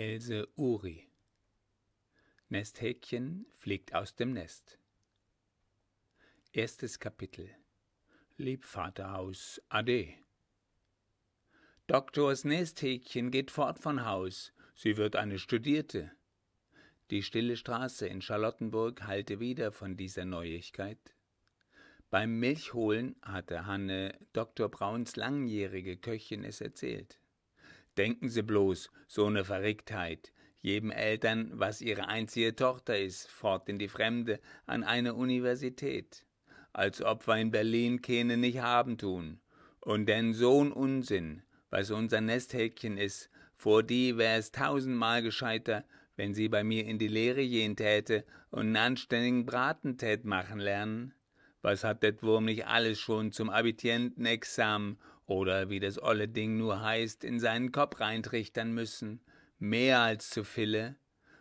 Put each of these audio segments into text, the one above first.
Else Uri Nesthäkchen fliegt aus dem Nest. Erstes Kapitel Liebvaterhaus Ade Doktors Nesthäkchen geht fort von Haus, sie wird eine Studierte. Die stille Straße in Charlottenburg hallte wieder von dieser Neuigkeit. Beim Milchholen hatte Hanne Dr. Brauns langjährige Köchin es erzählt. Denken Sie bloß, so eine Verrücktheit. Jedem Eltern, was ihre einzige Tochter ist, fort in die Fremde, an eine Universität. Als ob wir in Berlin keine nicht haben tun. Und denn so ein Unsinn, was unser Nesthäkchen ist, vor die wäre es tausendmal gescheiter, wenn sie bei mir in die Lehre gehen täte und einen anständigen Bratentät machen lernen. Was hat det Wurm nicht alles schon zum Abitientenexamen oder wie das olle Ding nur heißt, in seinen Kopf reintrichtern müssen, mehr als zu viele,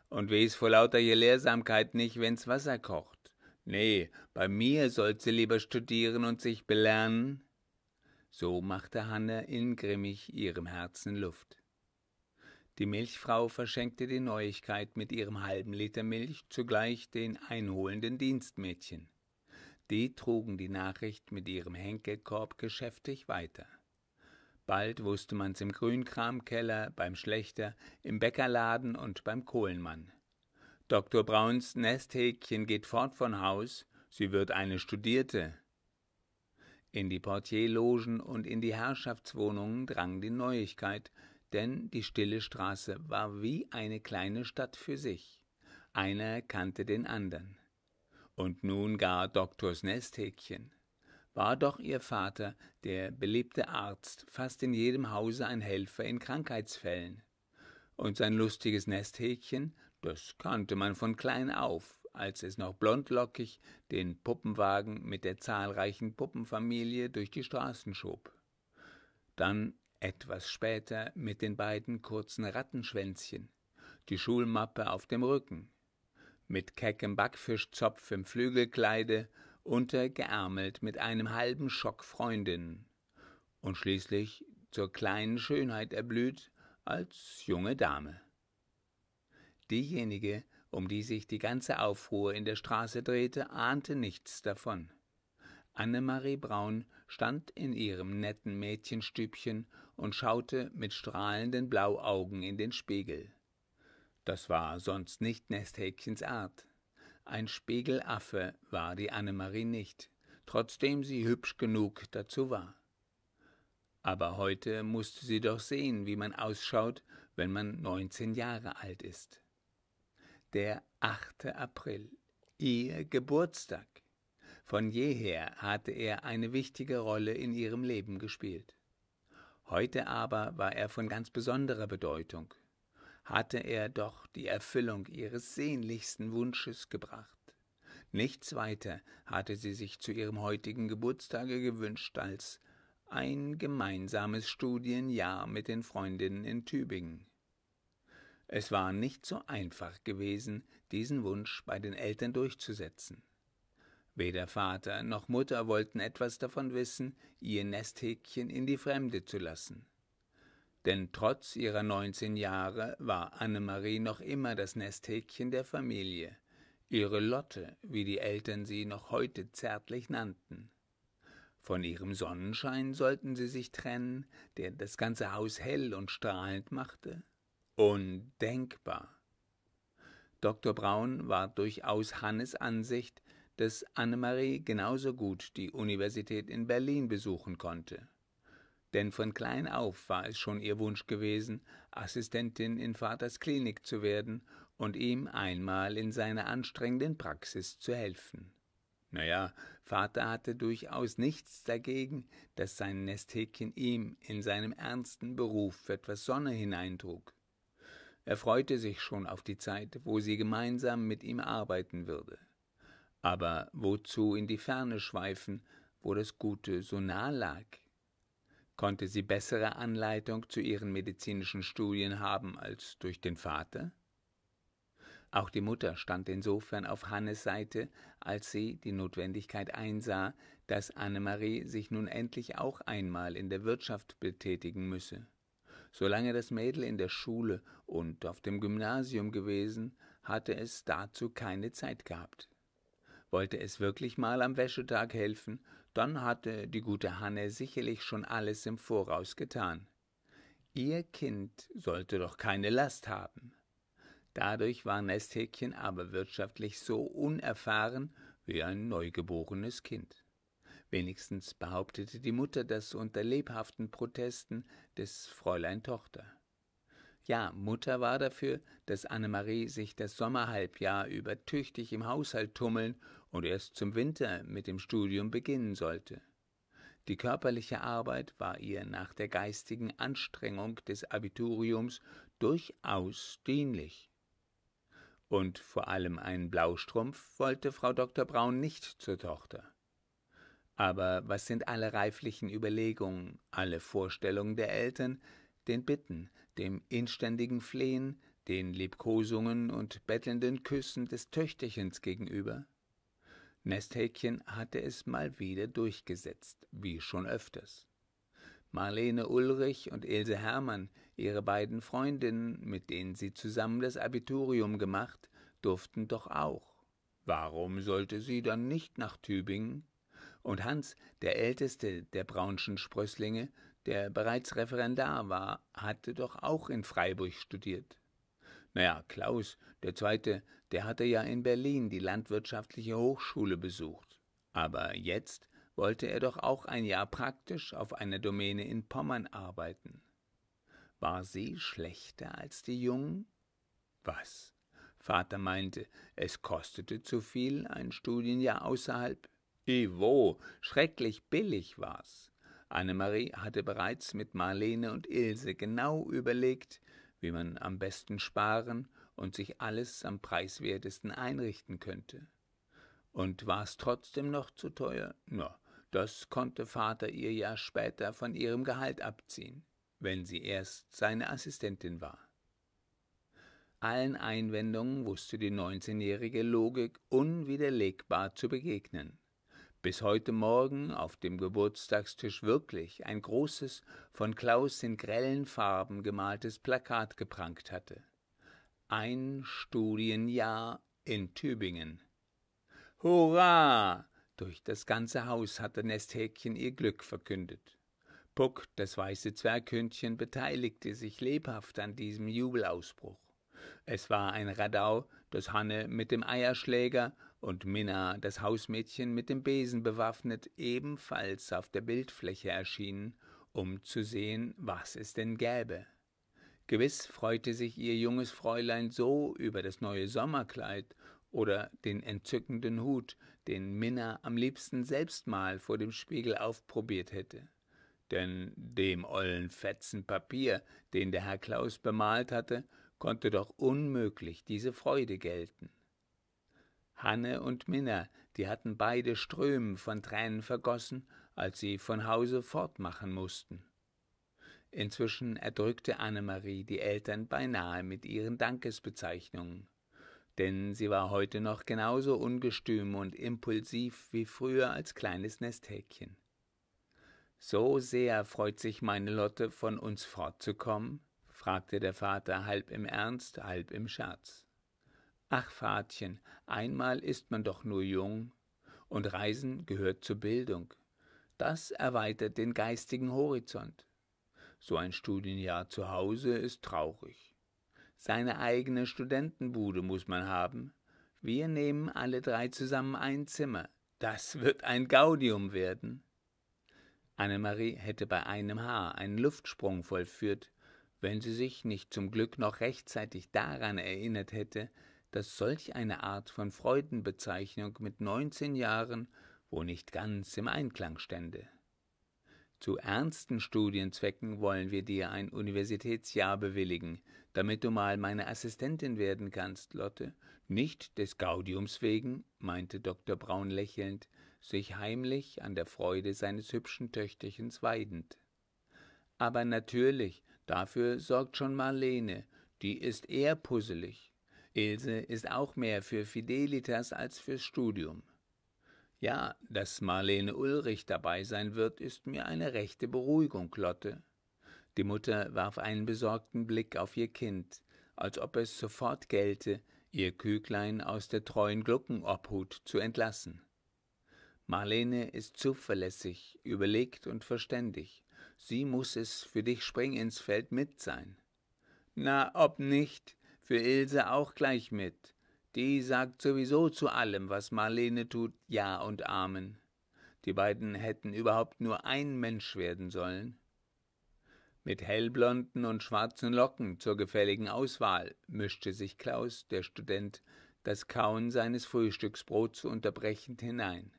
und weh's vor lauter Gelehrsamkeit nicht, wenn's Wasser kocht. Nee, bei mir sollt sie lieber studieren und sich belernen. So machte Hanne ingrimmig ihrem Herzen Luft. Die Milchfrau verschenkte die Neuigkeit mit ihrem halben Liter Milch zugleich den einholenden Dienstmädchen. Die trugen die Nachricht mit ihrem Henkelkorb geschäftig weiter. Bald wusste man's im Grünkramkeller, beim Schlechter, im Bäckerladen und beim Kohlenmann. Dr. Brauns Nesthäkchen geht fort von Haus, sie wird eine Studierte. In die Portierlogen und in die Herrschaftswohnungen drang die Neuigkeit, denn die stille Straße war wie eine kleine Stadt für sich. Einer kannte den andern. Und nun gar Doktors Nesthäkchen war doch ihr Vater, der beliebte Arzt, fast in jedem Hause ein Helfer in Krankheitsfällen. Und sein lustiges Nesthäkchen, das kannte man von klein auf, als es noch blondlockig den Puppenwagen mit der zahlreichen Puppenfamilie durch die Straßen schob. Dann etwas später mit den beiden kurzen Rattenschwänzchen, die Schulmappe auf dem Rücken, mit keckem Backfischzopf im Flügelkleide untergeärmelt mit einem halben Schock Freundin und schließlich zur kleinen Schönheit erblüht als junge Dame. Diejenige, um die sich die ganze Aufruhr in der Straße drehte, ahnte nichts davon. Annemarie Braun stand in ihrem netten Mädchenstübchen und schaute mit strahlenden Blauaugen in den Spiegel. Das war sonst nicht Nesthäkchens Art. Ein Spiegelaffe war die Annemarie nicht, trotzdem sie hübsch genug dazu war. Aber heute musste sie doch sehen, wie man ausschaut, wenn man 19 Jahre alt ist. Der 8. April, ihr Geburtstag. Von jeher hatte er eine wichtige Rolle in ihrem Leben gespielt. Heute aber war er von ganz besonderer Bedeutung hatte er doch die Erfüllung ihres sehnlichsten Wunsches gebracht. Nichts weiter hatte sie sich zu ihrem heutigen Geburtstage gewünscht als ein gemeinsames Studienjahr mit den Freundinnen in Tübingen. Es war nicht so einfach gewesen, diesen Wunsch bei den Eltern durchzusetzen. Weder Vater noch Mutter wollten etwas davon wissen, ihr Nesthäkchen in die Fremde zu lassen denn trotz ihrer 19 Jahre war Annemarie noch immer das Nesthäkchen der Familie, ihre Lotte, wie die Eltern sie noch heute zärtlich nannten. Von ihrem Sonnenschein sollten sie sich trennen, der das ganze Haus hell und strahlend machte. Undenkbar. Dr. Braun war durchaus Hannes Ansicht, dass Annemarie genauso gut die Universität in Berlin besuchen konnte. Denn von klein auf war es schon ihr Wunsch gewesen, Assistentin in Vaters Klinik zu werden und ihm einmal in seiner anstrengenden Praxis zu helfen. Naja, Vater hatte durchaus nichts dagegen, dass sein Nesthäkchen ihm in seinem ernsten Beruf etwas Sonne hineintrug. Er freute sich schon auf die Zeit, wo sie gemeinsam mit ihm arbeiten würde. Aber wozu in die Ferne schweifen, wo das Gute so nah lag? Konnte sie bessere Anleitung zu ihren medizinischen Studien haben als durch den Vater? Auch die Mutter stand insofern auf Hannes Seite, als sie die Notwendigkeit einsah, dass Annemarie sich nun endlich auch einmal in der Wirtschaft betätigen müsse. Solange das Mädel in der Schule und auf dem Gymnasium gewesen, hatte es dazu keine Zeit gehabt. Wollte es wirklich mal am Wäschetag helfen, dann hatte die gute Hanne sicherlich schon alles im Voraus getan. Ihr Kind sollte doch keine Last haben. Dadurch war Nesthäkchen aber wirtschaftlich so unerfahren wie ein neugeborenes Kind. Wenigstens behauptete die Mutter das unter lebhaften Protesten des Fräulein Tochter. Ja, Mutter war dafür, dass Annemarie sich das Sommerhalbjahr über tüchtig im Haushalt tummeln und erst zum Winter mit dem Studium beginnen sollte. Die körperliche Arbeit war ihr nach der geistigen Anstrengung des Abituriums durchaus dienlich. Und vor allem einen Blaustrumpf wollte Frau Dr. Braun nicht zur Tochter. Aber was sind alle reiflichen Überlegungen, alle Vorstellungen der Eltern, den Bitten, dem inständigen Flehen, den Liebkosungen und bettelnden Küssen des Töchterchens gegenüber? Nesthäkchen hatte es mal wieder durchgesetzt, wie schon öfters. Marlene Ulrich und Ilse Hermann, ihre beiden Freundinnen, mit denen sie zusammen das Abiturium gemacht, durften doch auch. Warum sollte sie dann nicht nach Tübingen? Und Hans, der älteste der Braunschen Sprösslinge, der bereits Referendar war, hatte doch auch in Freiburg studiert. Naja, Klaus, der Zweite, der hatte ja in Berlin die Landwirtschaftliche Hochschule besucht. Aber jetzt wollte er doch auch ein Jahr praktisch auf einer Domäne in Pommern arbeiten. War sie schlechter als die Jungen? Was? Vater meinte, es kostete zu viel, ein Studienjahr außerhalb. Iwo, schrecklich billig war's. Annemarie hatte bereits mit Marlene und Ilse genau überlegt, wie man am besten sparen und sich alles am preiswertesten einrichten könnte. Und war es trotzdem noch zu teuer? Na, das konnte Vater ihr ja später von ihrem Gehalt abziehen, wenn sie erst seine Assistentin war. Allen Einwendungen wusste die 19-jährige Logik unwiderlegbar zu begegnen bis heute Morgen auf dem Geburtstagstisch wirklich ein großes, von Klaus in grellen Farben gemaltes Plakat geprangt hatte. Ein Studienjahr in Tübingen. Hurra! Durch das ganze Haus hatte Nesthäkchen ihr Glück verkündet. Puck, das weiße Zwerghündchen, beteiligte sich lebhaft an diesem Jubelausbruch. Es war ein Radau, das Hanne mit dem Eierschläger und Minna, das Hausmädchen mit dem Besen bewaffnet, ebenfalls auf der Bildfläche erschienen, um zu sehen, was es denn gäbe. Gewiss freute sich ihr junges Fräulein so über das neue Sommerkleid oder den entzückenden Hut, den Minna am liebsten selbst mal vor dem Spiegel aufprobiert hätte. Denn dem ollen Fetzen Papier, den der Herr Klaus bemalt hatte, konnte doch unmöglich diese Freude gelten. Hanne und Minna, die hatten beide Strömen von Tränen vergossen, als sie von Hause fortmachen mussten. Inzwischen erdrückte Annemarie die Eltern beinahe mit ihren Dankesbezeichnungen. Denn sie war heute noch genauso ungestüm und impulsiv wie früher als kleines Nesthäkchen. So sehr freut sich meine Lotte, von uns fortzukommen? fragte der Vater halb im Ernst, halb im Scherz. Ach, Fatchen, einmal ist man doch nur jung, und Reisen gehört zur Bildung. Das erweitert den geistigen Horizont. So ein Studienjahr zu Hause ist traurig. Seine eigene Studentenbude muss man haben. Wir nehmen alle drei zusammen ein Zimmer. Das wird ein Gaudium werden. Annemarie hätte bei einem Haar einen Luftsprung vollführt, wenn sie sich nicht zum Glück noch rechtzeitig daran erinnert hätte, dass solch eine Art von Freudenbezeichnung mit neunzehn Jahren wo nicht ganz im Einklang stände. Zu ernsten Studienzwecken wollen wir dir ein Universitätsjahr bewilligen, damit du mal meine Assistentin werden kannst, Lotte. Nicht des Gaudiums wegen, meinte Dr. Braun lächelnd, sich heimlich an der Freude seines hübschen Töchterchens weidend. Aber natürlich, dafür sorgt schon Marlene, die ist eher puzzelig. Ilse ist auch mehr für Fidelitas als fürs Studium. Ja, dass Marlene Ulrich dabei sein wird, ist mir eine rechte Beruhigung, Lotte. Die Mutter warf einen besorgten Blick auf ihr Kind, als ob es sofort gelte, ihr Küchlein aus der treuen Gluckenobhut zu entlassen. Marlene ist zuverlässig, überlegt und verständig. Sie muss es für dich Springinsfeld mit sein. Na, ob nicht, für Ilse auch gleich mit. Die sagt sowieso zu allem, was Marlene tut, Ja und Amen. Die beiden hätten überhaupt nur ein Mensch werden sollen. Mit hellblonden und schwarzen Locken zur gefälligen Auswahl mischte sich Klaus, der Student, das Kauen seines Frühstücksbrots unterbrechend hinein.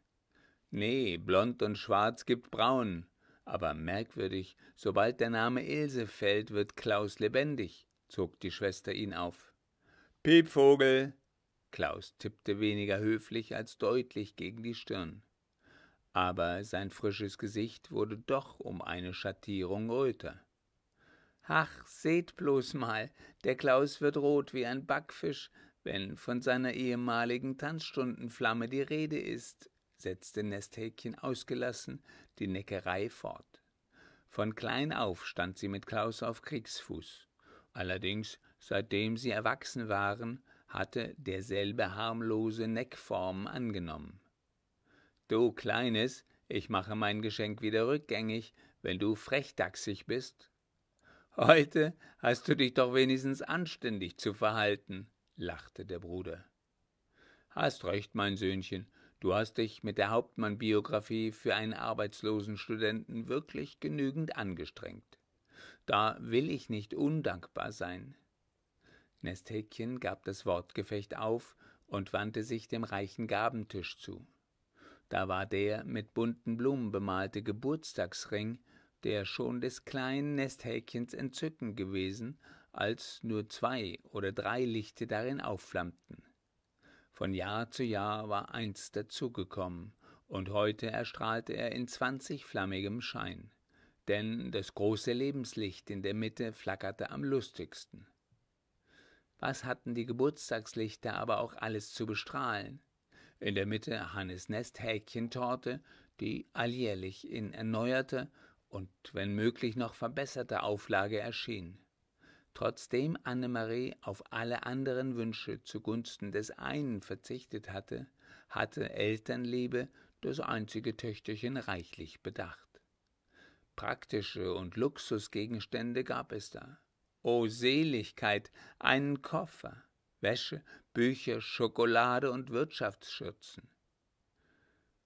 Nee, blond und schwarz gibt braun. Aber merkwürdig, sobald der Name Ilse fällt, wird Klaus lebendig zog die Schwester ihn auf. Piepvogel! Klaus tippte weniger höflich als deutlich gegen die Stirn. Aber sein frisches Gesicht wurde doch um eine Schattierung röter. Ach, seht bloß mal, der Klaus wird rot wie ein Backfisch, wenn von seiner ehemaligen Tanzstundenflamme die Rede ist, setzte Nesthäkchen ausgelassen die Neckerei fort. Von klein auf stand sie mit Klaus auf Kriegsfuß. Allerdings, seitdem sie erwachsen waren, hatte derselbe harmlose Neckform angenommen. Du Kleines, ich mache mein Geschenk wieder rückgängig, wenn du frechdachsig bist. Heute hast du dich doch wenigstens anständig zu verhalten, lachte der Bruder. Hast recht, mein Söhnchen, du hast dich mit der Hauptmannbiografie für einen arbeitslosen Studenten wirklich genügend angestrengt. Da will ich nicht undankbar sein. Nesthäkchen gab das Wortgefecht auf und wandte sich dem reichen Gabentisch zu. Da war der mit bunten Blumen bemalte Geburtstagsring, der schon des kleinen Nesthäkchens Entzücken gewesen, als nur zwei oder drei Lichte darin aufflammten. Von Jahr zu Jahr war eins dazugekommen, und heute erstrahlte er in zwanzigflammigem Schein denn das große Lebenslicht in der Mitte flackerte am lustigsten. Was hatten die Geburtstagslichter aber auch alles zu bestrahlen? In der Mitte Hannes Nesthäkchentorte, die alljährlich in erneuerter und wenn möglich noch verbesserter Auflage erschien. Trotzdem Annemarie auf alle anderen Wünsche zugunsten des einen verzichtet hatte, hatte Elternliebe das einzige Töchterchen reichlich bedacht. Praktische und Luxusgegenstände gab es da. O Seligkeit, einen Koffer, Wäsche, Bücher, Schokolade und Wirtschaftsschürzen.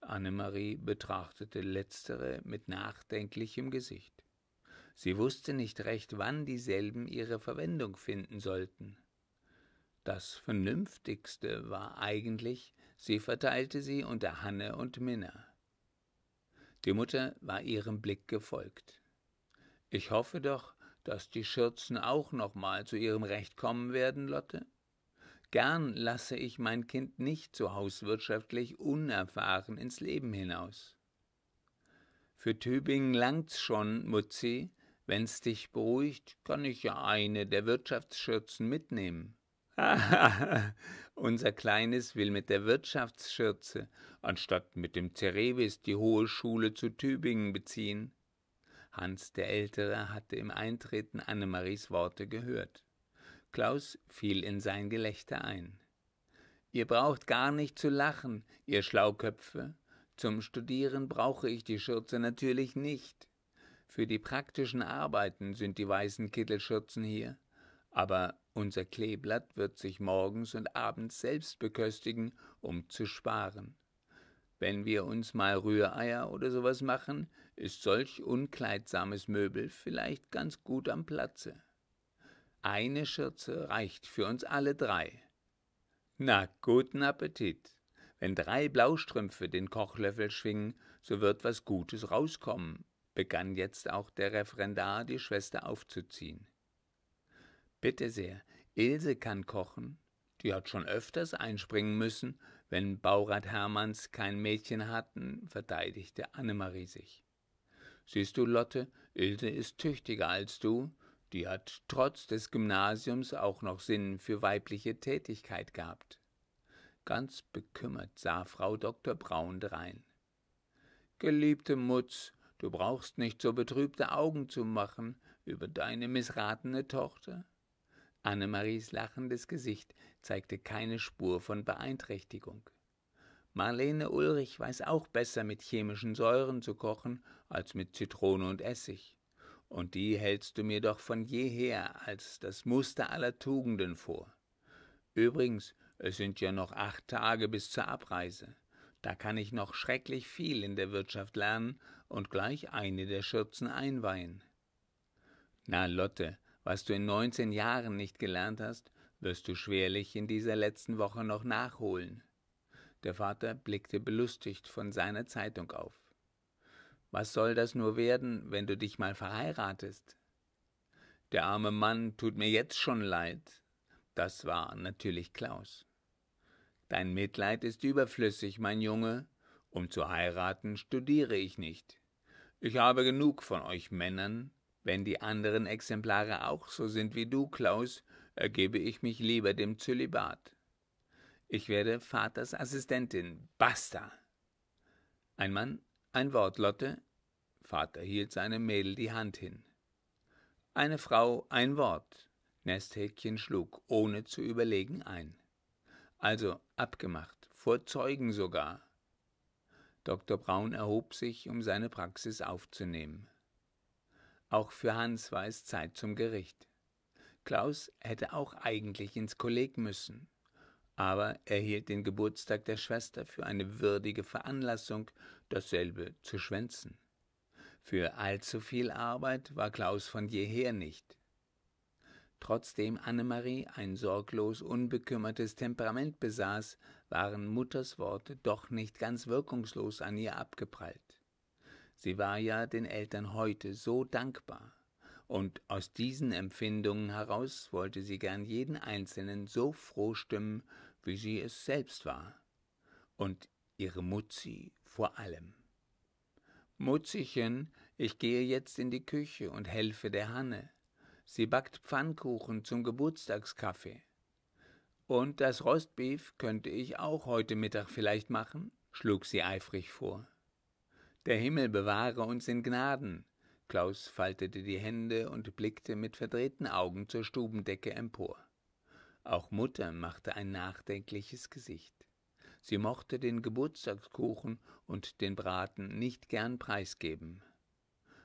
Annemarie betrachtete letztere mit nachdenklichem Gesicht. Sie wusste nicht recht, wann dieselben ihre Verwendung finden sollten. Das Vernünftigste war eigentlich, sie verteilte sie unter Hanne und Minna. Die Mutter war ihrem Blick gefolgt. Ich hoffe doch, dass die Schürzen auch nochmal zu ihrem Recht kommen werden, Lotte. Gern lasse ich mein Kind nicht so hauswirtschaftlich unerfahren ins Leben hinaus. Für Tübingen langt's schon, Mutzi. Wenn's dich beruhigt, kann ich ja eine der Wirtschaftsschürzen mitnehmen. Unser Kleines will mit der Wirtschaftsschürze, anstatt mit dem Cerebis, die Hohe Schule zu Tübingen beziehen. Hans der Ältere hatte im Eintreten Annemaries Worte gehört. Klaus fiel in sein Gelächter ein. Ihr braucht gar nicht zu lachen, ihr Schlauköpfe. Zum Studieren brauche ich die Schürze natürlich nicht. Für die praktischen Arbeiten sind die weißen Kittelschürzen hier. Aber unser Kleeblatt wird sich morgens und abends selbst beköstigen, um zu sparen. Wenn wir uns mal Rühreier oder sowas machen, ist solch unkleidsames Möbel vielleicht ganz gut am Platze. Eine Schürze reicht für uns alle drei. Na, guten Appetit! Wenn drei Blaustrümpfe den Kochlöffel schwingen, so wird was Gutes rauskommen, begann jetzt auch der Referendar, die Schwester aufzuziehen. Bitte sehr, Ilse kann kochen. Die hat schon öfters einspringen müssen, wenn Baurat Hermanns kein Mädchen hatten, verteidigte Annemarie sich. Siehst du, Lotte, Ilse ist tüchtiger als du. Die hat trotz des Gymnasiums auch noch Sinn für weibliche Tätigkeit gehabt. Ganz bekümmert sah Frau Dr. Braun drein. Geliebte Mutz, du brauchst nicht so betrübte Augen zu machen über deine missratene Tochter. Annemaries lachendes Gesicht zeigte keine Spur von Beeinträchtigung. Marlene Ulrich weiß auch besser, mit chemischen Säuren zu kochen, als mit Zitrone und Essig. Und die hältst du mir doch von jeher als das Muster aller Tugenden vor. Übrigens, es sind ja noch acht Tage bis zur Abreise. Da kann ich noch schrecklich viel in der Wirtschaft lernen und gleich eine der Schürzen einweihen. Na, Lotte, was du in 19 Jahren nicht gelernt hast, wirst du schwerlich in dieser letzten Woche noch nachholen. Der Vater blickte belustigt von seiner Zeitung auf. Was soll das nur werden, wenn du dich mal verheiratest? Der arme Mann tut mir jetzt schon leid. Das war natürlich Klaus. Dein Mitleid ist überflüssig, mein Junge. Um zu heiraten studiere ich nicht. Ich habe genug von euch Männern, wenn die anderen Exemplare auch so sind wie du, Klaus, ergebe ich mich lieber dem Zölibat. Ich werde Vaters Assistentin. Basta! Ein Mann, ein Wort, Lotte. Vater hielt seinem Mädel die Hand hin. Eine Frau, ein Wort. Nesthäkchen schlug, ohne zu überlegen, ein. Also abgemacht, vor Zeugen sogar. Dr. Braun erhob sich, um seine Praxis aufzunehmen. Auch für Hans war es Zeit zum Gericht. Klaus hätte auch eigentlich ins Kolleg müssen, aber er hielt den Geburtstag der Schwester für eine würdige Veranlassung, dasselbe zu schwänzen. Für allzu viel Arbeit war Klaus von jeher nicht. Trotzdem Annemarie ein sorglos unbekümmertes Temperament besaß, waren Mutters Worte doch nicht ganz wirkungslos an ihr abgeprallt. Sie war ja den Eltern heute so dankbar. Und aus diesen Empfindungen heraus wollte sie gern jeden Einzelnen so froh stimmen, wie sie es selbst war. Und ihre Mutzi vor allem. Mutzichen, ich gehe jetzt in die Küche und helfe der Hanne. Sie backt Pfannkuchen zum Geburtstagskaffee. Und das Rostbeef könnte ich auch heute Mittag vielleicht machen, schlug sie eifrig vor. Der Himmel bewahre uns in Gnaden. Klaus faltete die Hände und blickte mit verdrehten Augen zur Stubendecke empor. Auch Mutter machte ein nachdenkliches Gesicht. Sie mochte den Geburtstagskuchen und den Braten nicht gern preisgeben.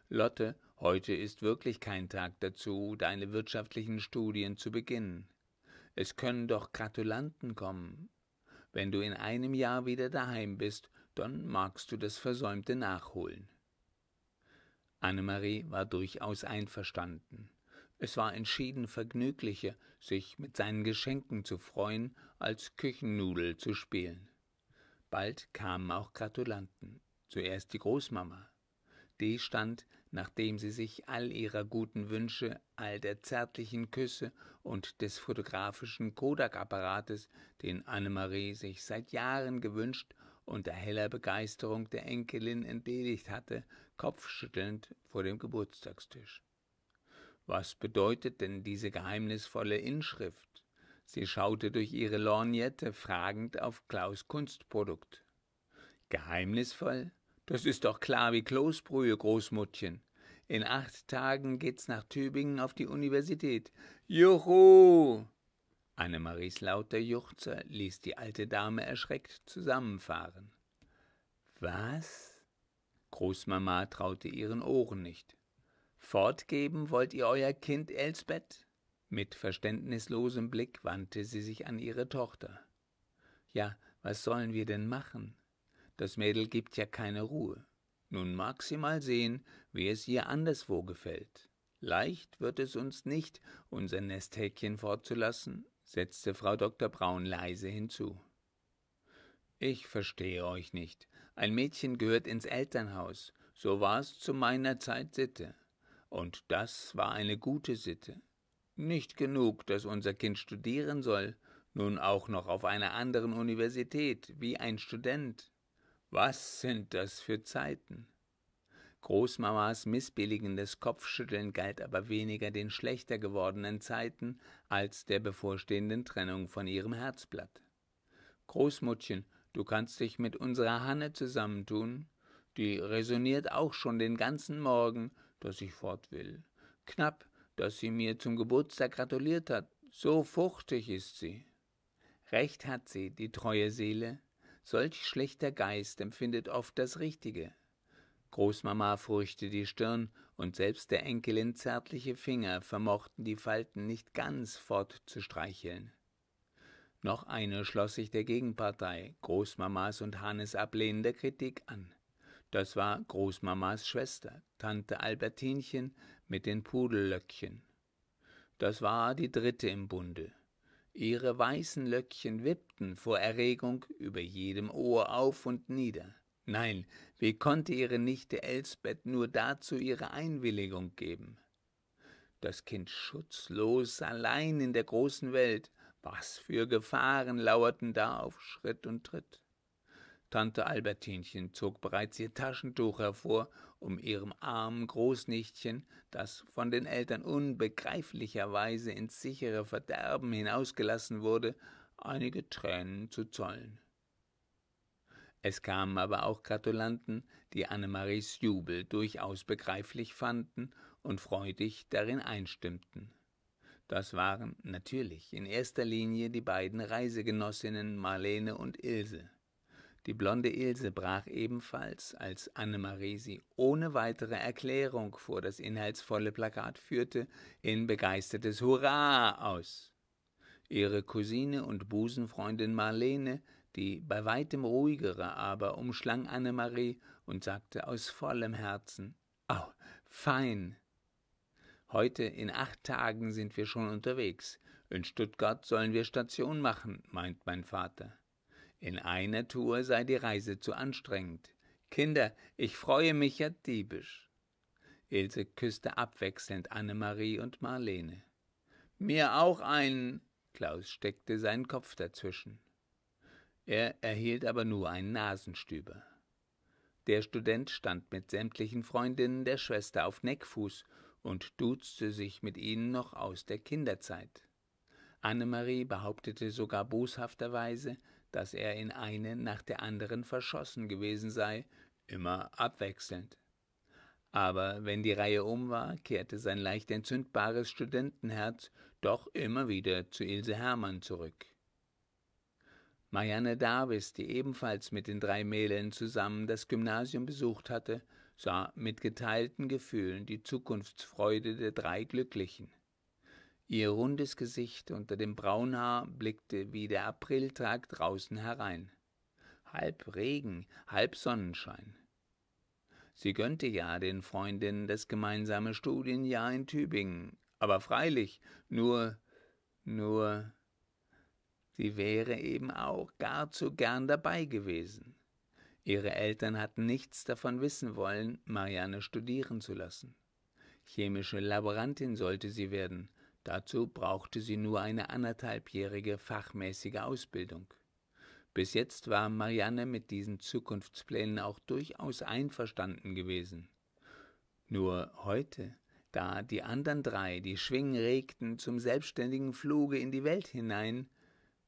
Lotte, heute ist wirklich kein Tag dazu, deine wirtschaftlichen Studien zu beginnen. Es können doch Gratulanten kommen. Wenn du in einem Jahr wieder daheim bist, dann magst du das Versäumte nachholen. Annemarie war durchaus einverstanden. Es war entschieden vergnüglicher, sich mit seinen Geschenken zu freuen, als Küchennudel zu spielen. Bald kamen auch Gratulanten, zuerst die Großmama. Die stand, nachdem sie sich all ihrer guten Wünsche, all der zärtlichen Küsse und des fotografischen Kodak-Apparates, den Annemarie sich seit Jahren gewünscht unter heller Begeisterung der Enkelin entledigt hatte, kopfschüttelnd vor dem Geburtstagstisch. Was bedeutet denn diese geheimnisvolle Inschrift? Sie schaute durch ihre Lorgnette fragend auf Klaus Kunstprodukt. Geheimnisvoll? Das ist doch klar wie Kloßbrühe, Großmuttchen. In acht Tagen geht's nach Tübingen auf die Universität. Juhu! Annemaries lauter Juchzer ließ die alte Dame erschreckt zusammenfahren. Was? Großmama traute ihren Ohren nicht. Fortgeben wollt ihr euer Kind Elsbeth? Mit verständnislosem Blick wandte sie sich an ihre Tochter. Ja, was sollen wir denn machen? Das Mädel gibt ja keine Ruhe. Nun mag sie mal sehen, wie es ihr anderswo gefällt. Leicht wird es uns nicht, unser Nesthäkchen fortzulassen, setzte Frau Dr. Braun leise hinzu. Ich verstehe euch nicht. Ein Mädchen gehört ins Elternhaus. So war's zu meiner Zeit Sitte. Und das war eine gute Sitte. Nicht genug, dass unser Kind studieren soll, nun auch noch auf einer anderen Universität, wie ein Student. Was sind das für Zeiten? Großmamas missbilligendes Kopfschütteln galt aber weniger den schlechter gewordenen Zeiten als der bevorstehenden Trennung von ihrem Herzblatt. Großmutchen, du kannst dich mit unserer Hanne zusammentun. Die resoniert auch schon den ganzen Morgen, dass ich fort will. Knapp, dass sie mir zum Geburtstag gratuliert hat. So fuchtig ist sie. Recht hat sie, die treue Seele. Solch schlechter Geist empfindet oft das Richtige. Großmama furchte die Stirn, und selbst der Enkelin zärtliche Finger vermochten die Falten nicht ganz fortzustreicheln. Noch eine schloss sich der Gegenpartei, Großmamas und Hannes ablehnender Kritik an. Das war Großmamas Schwester, Tante Albertinchen mit den Pudellöckchen. Das war die dritte im Bunde. Ihre weißen Löckchen wippten vor Erregung über jedem Ohr auf und nieder. Nein, wie konnte ihre Nichte Elsbeth nur dazu ihre Einwilligung geben? Das Kind schutzlos, allein in der großen Welt, was für Gefahren lauerten da auf Schritt und Tritt. Tante Albertinchen zog bereits ihr Taschentuch hervor, um ihrem armen Großnichtchen, das von den Eltern unbegreiflicherweise ins sichere Verderben hinausgelassen wurde, einige Tränen zu zollen. Es kamen aber auch Gratulanten, die Annemaries Jubel durchaus begreiflich fanden und freudig darin einstimmten. Das waren natürlich in erster Linie die beiden Reisegenossinnen Marlene und Ilse. Die blonde Ilse brach ebenfalls, als Annemarie sie ohne weitere Erklärung vor das inhaltsvolle Plakat führte, in begeistertes Hurra aus. Ihre Cousine und Busenfreundin Marlene die bei weitem ruhigere aber umschlang Annemarie und sagte aus vollem Herzen Au, fein. Heute in acht Tagen sind wir schon unterwegs. In Stuttgart sollen wir Station machen, meint mein Vater. In einer Tour sei die Reise zu anstrengend. Kinder, ich freue mich ja diebisch. Ilse küsste abwechselnd Annemarie und Marlene. Mir auch einen. Klaus steckte seinen Kopf dazwischen. Er erhielt aber nur einen Nasenstüber. Der Student stand mit sämtlichen Freundinnen der Schwester auf Neckfuß und duzte sich mit ihnen noch aus der Kinderzeit. Annemarie behauptete sogar boshafterweise, dass er in eine nach der anderen verschossen gewesen sei, immer abwechselnd. Aber wenn die Reihe um war, kehrte sein leicht entzündbares Studentenherz doch immer wieder zu Ilse Hermann zurück. Marianne Davis, die ebenfalls mit den drei Mädeln zusammen das Gymnasium besucht hatte, sah mit geteilten Gefühlen die Zukunftsfreude der drei Glücklichen. Ihr rundes Gesicht unter dem Braunhaar blickte wie der Apriltag draußen herein. Halb Regen, halb Sonnenschein. Sie gönnte ja den Freundinnen das gemeinsame Studienjahr in Tübingen, aber freilich nur, nur Sie wäre eben auch gar zu gern dabei gewesen. Ihre Eltern hatten nichts davon wissen wollen, Marianne studieren zu lassen. Chemische Laborantin sollte sie werden, dazu brauchte sie nur eine anderthalbjährige fachmäßige Ausbildung. Bis jetzt war Marianne mit diesen Zukunftsplänen auch durchaus einverstanden gewesen. Nur heute, da die anderen drei die Schwingen regten zum selbstständigen Fluge in die Welt hinein,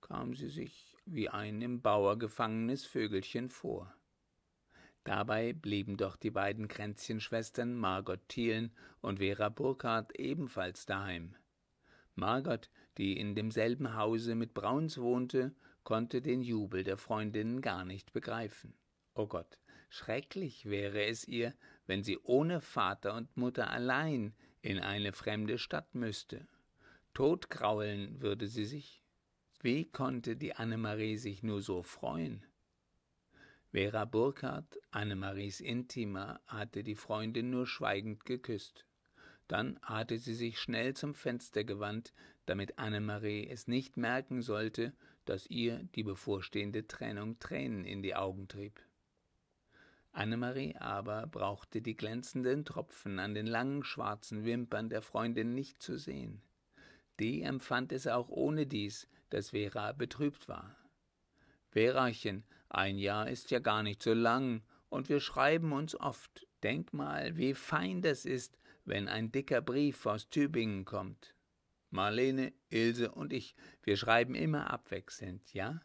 kam sie sich wie ein im Bauer gefangenes Vögelchen vor. Dabei blieben doch die beiden Kränzchenschwestern Margot Thielen und Vera Burkhardt ebenfalls daheim. Margot, die in demselben Hause mit Brauns wohnte, konnte den Jubel der Freundinnen gar nicht begreifen. Oh Gott, schrecklich wäre es ihr, wenn sie ohne Vater und Mutter allein in eine fremde Stadt müsste. Totgraulen würde sie sich wie konnte die Annemarie sich nur so freuen? Vera Burkhardt, Annemaries Intima, hatte die Freundin nur schweigend geküsst. Dann hatte sie sich schnell zum Fenster gewandt, damit Annemarie es nicht merken sollte, dass ihr die bevorstehende Trennung Tränen in die Augen trieb. Annemarie aber brauchte die glänzenden Tropfen an den langen schwarzen Wimpern der Freundin nicht zu sehen. Die empfand es auch ohne dies, dass Vera betrübt war. Verachen, ein Jahr ist ja gar nicht so lang, und wir schreiben uns oft. Denk mal, wie fein das ist, wenn ein dicker Brief aus Tübingen kommt. Marlene, Ilse und ich, wir schreiben immer abwechselnd, ja?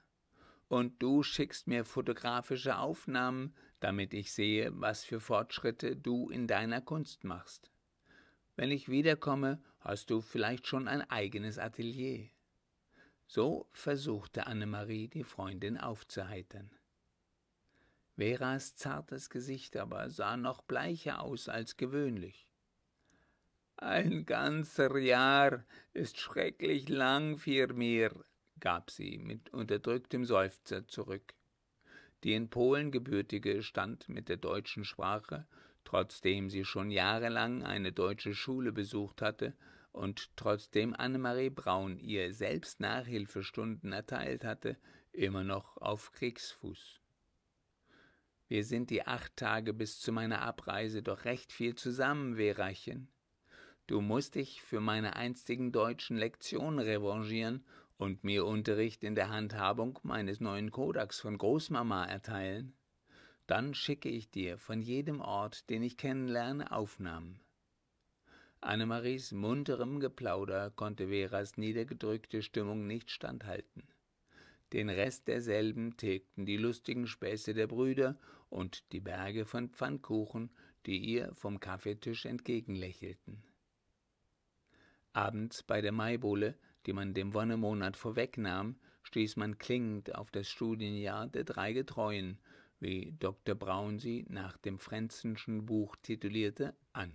Und du schickst mir fotografische Aufnahmen, damit ich sehe, was für Fortschritte du in deiner Kunst machst. Wenn ich wiederkomme Hast du vielleicht schon ein eigenes Atelier? So versuchte Annemarie, die Freundin aufzuheitern. Veras zartes Gesicht aber sah noch bleicher aus als gewöhnlich. Ein ganzer Jahr ist schrecklich lang für mir, gab sie mit unterdrücktem Seufzer zurück. Die in Polen gebürtige stand mit der deutschen Sprache, trotzdem sie schon jahrelang eine deutsche Schule besucht hatte, und trotzdem Annemarie Braun ihr selbst Nachhilfestunden erteilt hatte, immer noch auf Kriegsfuß. Wir sind die acht Tage bis zu meiner Abreise doch recht viel zusammen, Verachen. Du musst dich für meine einstigen deutschen Lektionen revanchieren und mir Unterricht in der Handhabung meines neuen Kodaks von Großmama erteilen. Dann schicke ich dir von jedem Ort, den ich kennenlerne, Aufnahmen. Annemaries munterem Geplauder konnte Veras niedergedrückte Stimmung nicht standhalten. Den Rest derselben tilgten die lustigen Späße der Brüder und die Berge von Pfannkuchen, die ihr vom Kaffeetisch entgegenlächelten. Abends bei der Maibohle, die man dem Wonnemonat vorwegnahm, stieß man klingend auf das Studienjahr der drei Getreuen, wie Dr. Braun sie nach dem Frenzenschen Buch titulierte, an.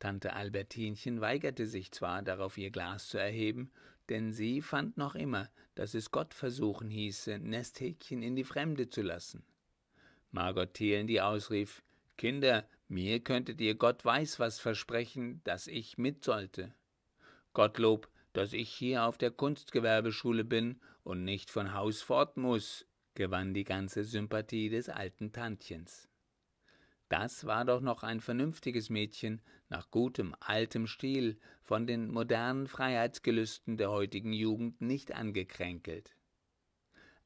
Tante Albertinchen weigerte sich zwar, darauf ihr Glas zu erheben, denn sie fand noch immer, dass es Gott versuchen hieße, Nesthäkchen in die Fremde zu lassen. Margot Thelen, die ausrief, Kinder, mir könntet ihr Gott weiß was versprechen, dass ich mit sollte. Gottlob, dass ich hier auf der Kunstgewerbeschule bin und nicht von Haus fort muß, gewann die ganze Sympathie des alten Tantchens. Das war doch noch ein vernünftiges Mädchen, nach gutem altem Stil, von den modernen Freiheitsgelüsten der heutigen Jugend nicht angekränkelt.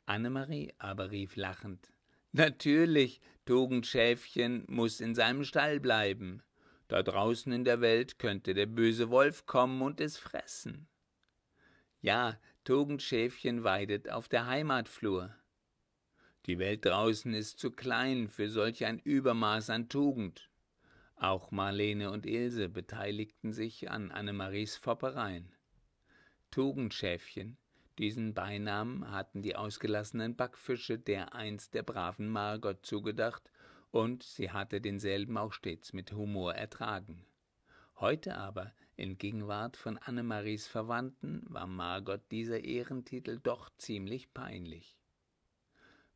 Annemarie aber rief lachend Natürlich, Tugendschäfchen muß in seinem Stall bleiben. Da draußen in der Welt könnte der böse Wolf kommen und es fressen. Ja, Tugendschäfchen weidet auf der Heimatflur. Die Welt draußen ist zu klein für solch ein Übermaß an Tugend. Auch Marlene und Ilse beteiligten sich an Annemaries Foppereien. Tugendschäfchen, diesen Beinamen hatten die ausgelassenen Backfische der einst der braven Margot zugedacht, und sie hatte denselben auch stets mit Humor ertragen. Heute aber, in Gegenwart von Annemaries Verwandten, war Margot dieser Ehrentitel doch ziemlich peinlich.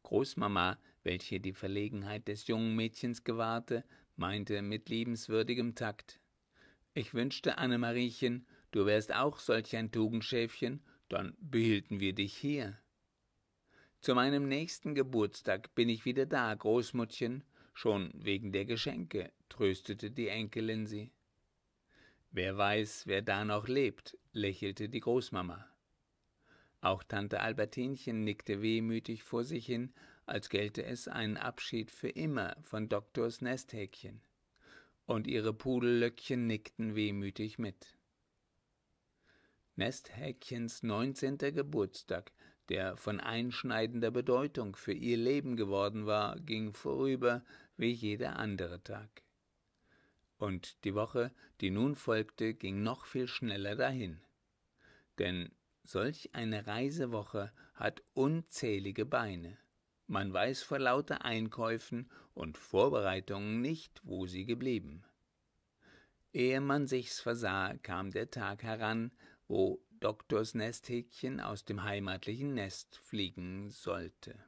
Großmama, welche die Verlegenheit des jungen Mädchens gewahrte, meinte mit liebenswürdigem Takt Ich wünschte, Annemariechen, du wärst auch solch ein Tugendschäfchen, dann behielten wir dich hier. Zu meinem nächsten Geburtstag bin ich wieder da, Großmutchen, schon wegen der Geschenke, tröstete die Enkelin sie. Wer weiß, wer da noch lebt, lächelte die Großmama. Auch Tante Albertinchen nickte wehmütig vor sich hin, als gelte es einen Abschied für immer von Doktors Nesthäkchen. Und ihre Pudellöckchen nickten wehmütig mit. Nesthäkchens neunzehnter Geburtstag, der von einschneidender Bedeutung für ihr Leben geworden war, ging vorüber wie jeder andere Tag. Und die Woche, die nun folgte, ging noch viel schneller dahin. Denn Solch eine Reisewoche hat unzählige Beine. Man weiß vor lauter Einkäufen und Vorbereitungen nicht, wo sie geblieben. Ehe man sich's versah, kam der Tag heran, wo Doktors Nesthäkchen aus dem heimatlichen Nest fliegen sollte.